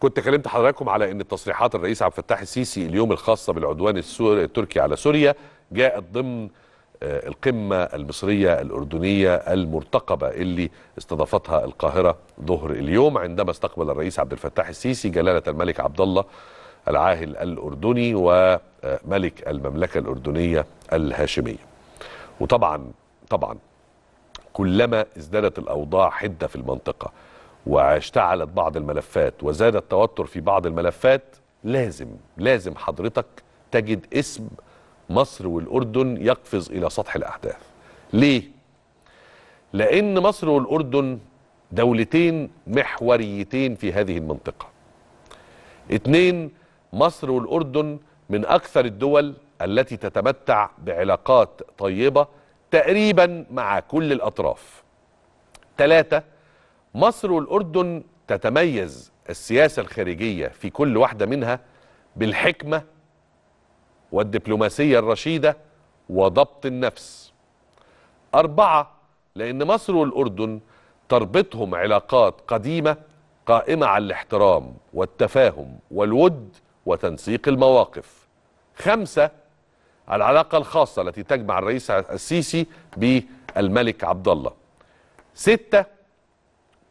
كنت كلمت حضراتكم على ان تصريحات الرئيس عبد الفتاح السيسي اليوم الخاصه بالعدوان السوري التركي على سوريا جاءت ضمن آه، القمه المصريه الاردنيه المرتقبه اللي استضافتها القاهره ظهر اليوم عندما استقبل الرئيس عبد الفتاح السيسي جلاله الملك عبد الله العاهل الاردني وملك آه، المملكه الاردنيه الهاشميه. وطبعا طبعا كلما ازدادت الاوضاع حده في المنطقه واشتعلت بعض الملفات وزاد التوتر في بعض الملفات لازم لازم حضرتك تجد اسم مصر والأردن يقفز إلى سطح الأحداث ليه؟ لأن مصر والأردن دولتين محوريتين في هذه المنطقة اتنين مصر والأردن من أكثر الدول التي تتمتع بعلاقات طيبة تقريبا مع كل الأطراف ثلاثة مصر والأردن تتميز السياسة الخارجية في كل واحدة منها بالحكمة والدبلوماسية الرشيدة وضبط النفس أربعة لأن مصر والأردن تربطهم علاقات قديمة قائمة على الاحترام والتفاهم والود وتنسيق المواقف خمسة العلاقة الخاصة التي تجمع الرئيس السيسي بالملك عبد الله ستة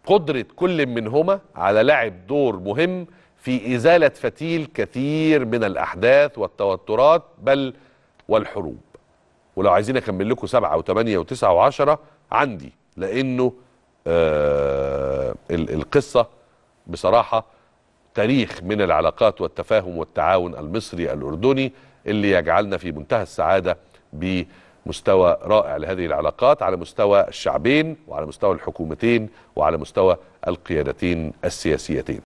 قدرة كل منهما على لعب دور مهم في إزالة فتيل كثير من الأحداث والتوترات بل والحروب ولو عايزين أكمل لكم سبعة وثمانية وتسعة وعشرة عندي لأنه آه القصة بصراحة تاريخ من العلاقات والتفاهم والتعاون المصري الأردني اللي يجعلنا في منتهى السعادة بالتعاون مستوى رائع لهذه العلاقات على مستوى الشعبين وعلى مستوى الحكومتين وعلى مستوى القيادتين السياسيتين